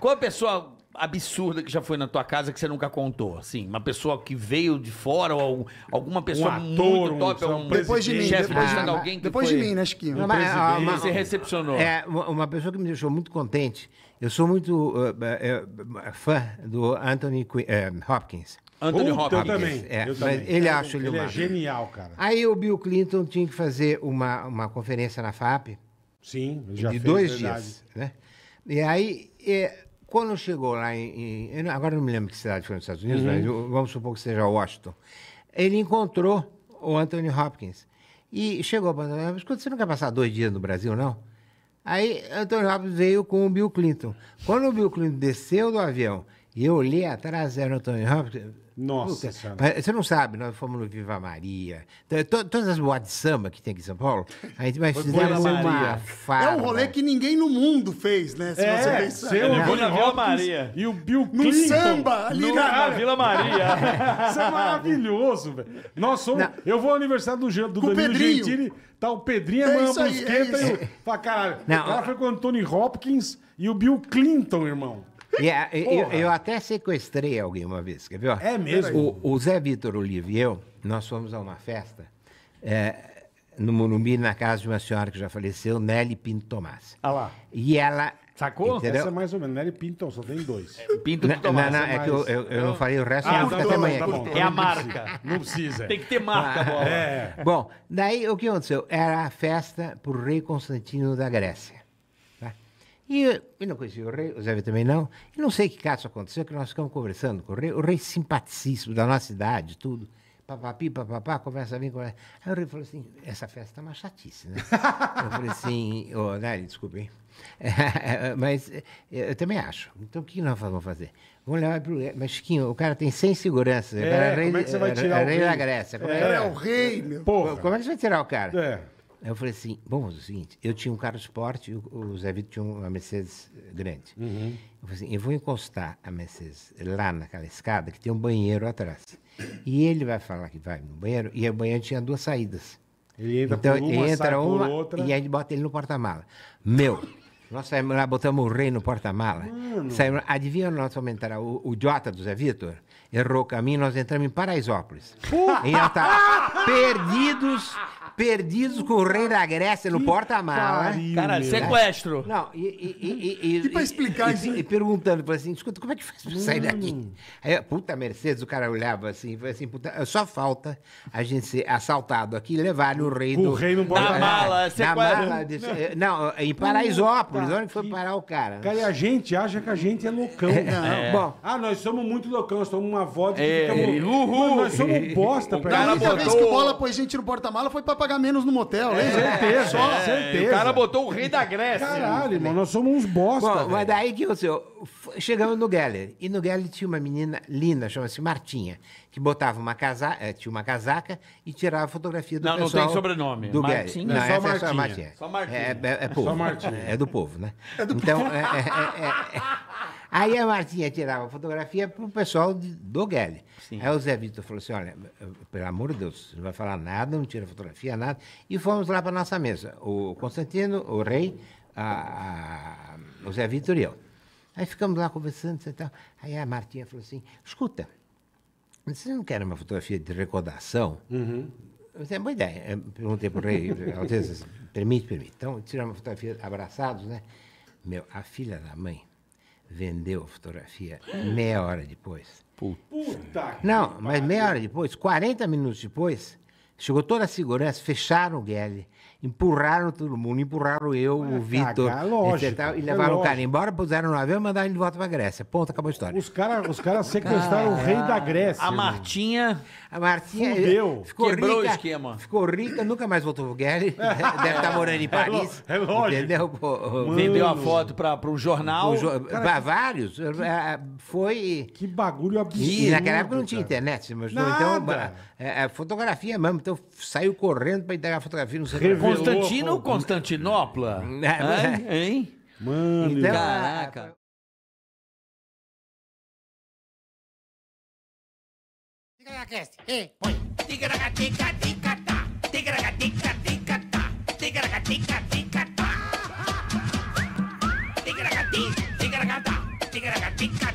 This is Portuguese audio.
qual a pessoa absurda que já foi na tua casa que você nunca contou? Assim, uma pessoa que veio de fora ou alguma pessoa ator, muito top, um, um Depois de mim, chefe depois de né? mim. alguém que depois de mim, né, Chiquinho? Não, ah, mas- Você recepcionou. É, uma pessoa que me deixou muito contente. Eu sou muito uh, uh, uh, fã do Anthony eh, Hopkins. Anthony Puta, Hopkins. Eu também. É, eu mas também. ele é, acha ele ele é genial, cara. Aí o Bill Clinton tinha que fazer uma, uma conferência na FAP Sim, já de fez, dois verdade. dias. Né? E aí, e, quando chegou lá em, em, Agora não me lembro que cidade foi nos Estados Unidos, uhum. mas vamos supor que seja Washington. Ele encontrou o Anthony Hopkins. E chegou para Anthony Hopkins, você não quer passar dois dias no Brasil, não? Aí Anthony Hopkins veio com o Bill Clinton. Quando o Bill Clinton desceu do avião e eu olhei atrás, era o Tony Hopkins. Nossa Puta, Você não sabe, nós fomos no Viva Maria. To, todas as boates de samba que tem aqui em São Paulo, a gente vai fazer uma farra. É um rolê que ninguém no mundo fez, né? Se é, você pensar. Seu na Vila Maria. E o Bill Clinton. No samba, ali no, na... Ah, Vila Maria. Isso é maravilhoso, velho. Nós somos... Eu vou ao aniversário do, do Danilo Pedrinho. Gentili, tá o Pedrinho, é a mãe esquenta e... Fala, caralho, não, o cara foi com o Anthony Hopkins e o Bill Clinton, irmão. É, eu, eu, até sequestrei alguém uma vez, quer ver? É mesmo? O, o Zé Vitor Oliva e eu, nós fomos a uma festa é, no Morumbi, na casa de uma senhora que já faleceu, Nelly Pinto Tomás. Ah lá. E ela... Sacou? Entendeu? Essa é mais ou menos. Nelly Pinto, só tem dois. É, Pinto Tomás. Não, não, é, mais... É que eu, eu, eu, não falei o resto. Ah, tá até amanhã. Tá bom, é a marca. Não precisa. tem que ter marca, ah, bola. É. Bom, daí o que aconteceu? Era a festa pro rei Constantino da Grécia. E eu não conhecia o rei, o Zé também não. E não sei que caso aconteceu, que nós ficamos conversando com o rei, o rei simpaticíssimo da nossa idade, tudo. Papapi, papapá, começa a vir. Conversa. Aí o rei falou assim: essa festa tá uma chatice, né? eu falei assim: ô, oh, Nari, desculpe, mas eh, eu também acho. Então o que nós vamos fazer? Vamos levar para o. Mas, Chiquinho, o cara tem 100 seguranças. É, é rei, como é que você vai tirar o rei? da Grécia. É. Como é, é, é o rei, meu. Porra. Como é que você vai tirar o cara? É eu falei assim, bom, vamos é o seguinte, eu tinha um carro de esporte e o, Zé Vitor tinha uma Mercedes grande. Uhum. Eu falei assim, eu vou encostar a Mercedes lá naquela escada que tem um banheiro atrás. E ele vai falar que vai no banheiro, e o banheiro tinha duas saídas. Ele entra então, por uma, entra uma outra. e aí bota ele no porta-mala. Meu, nós saímos lá, botamos o rei no porta-mala. adivinha onde nós comentário o, o idiota do Zé Vitor? Errou o caminho, nós entramos em Paraisópolis. Puta. E nós tá perdidos perdidos com o rei da Grécia no porta-mala. Né? Cara, sequestro. Não, e. E, e, e, e pra explicar e, isso. E, perguntando, assim, escuta, como é que faz pra sair hum. daqui? Aí, puta Mercedes, o cara olhava assim, foi assim, puta, só falta a gente ser assaltado aqui e levar o rei do. O rei no porta-mala. É, na mala, sequestro. Mala de, não. É, não, em Paraisópolis, onde foi parar o cara? Cara, e a gente acha que a gente é loucão. É. Né? é. Bom, ah, nós somos muito loucão, nós somos uma vodka. É. Ficamos... Uhul. Mano, nós somos bosta, peraí. A única vez que o Bola pôs gente no porta-mala foi pra pagar menos no motel, é, Certeza, só, é, certeza. O cara botou o rei da Grécia. Caralho, irmão, nós somos uns bosta. Bom, mas daí que o Chegamos no Geller. E no Geller tinha uma menina linda, chama-se Martinha, que botava uma casaca, eh, tinha uma casaca e tirava fotografia do não, pessoal. Não, não tem sobrenome. Do Martinha. Não, é só é Martinha. É, só Martinha. É, é, é povo. Só Martinha. É do povo, né? É do então, povo. É, é, é Aí a Martinha tirava a fotografia para o pessoal de, do Guelli. Sim. Aí o Zé Vitor falou assim: olha, pelo amor de Deus, não vai falar nada, não tira fotografia, nada. E fomos lá para nossa mesa. O Constantino, o Rei, a, a, o Zé Vitor e eu. Aí ficamos lá conversando e tal. Aí a Martinha falou assim: escuta, você não quer uma fotografia de recordação? Uhum. Você é boa ideia. Eu perguntei para o rei, vezes, assim, permite, permite. Então, tiramos uma fotografia abraçados, né? Meu, a filha da mãe vendeu a fotografia meia hora depois. Puta! Não, mas meia hora depois, 40 minutos depois, chegou toda a segurança, fecharam o Guedes Empurraram todo mundo, empurraram eu, o Vitor, e levaram o cara embora, puseram no avião e mandaram ele de volta pra Grécia. Ponto, acabou a história. Os caras os cara sequestraram o rei da Grécia. A Martinha. A Martinha. Fudeu. Ficou Quebrou rica, o esquema. Ficou rica, nunca mais voltou pro Guedes. Deve estar tá morando em é é Paris. É, lógico. Entendeu? Vendeu a foto pra, pra um jornal. Um vários. Que... É, foi. Que bagulho absurdo. E naquela época não tinha internet, mas então. É, fotografia mesmo. Então saiu correndo pra entregar a fotografia, não sei o que. Constantino ou Constantinopla? É, é. Hein? Mano, então, caraca. Tigaracast, tica tica Tigaracatica, ticatá. tica tica Tigaracatica, ticatá. tica tica Tigaracatica,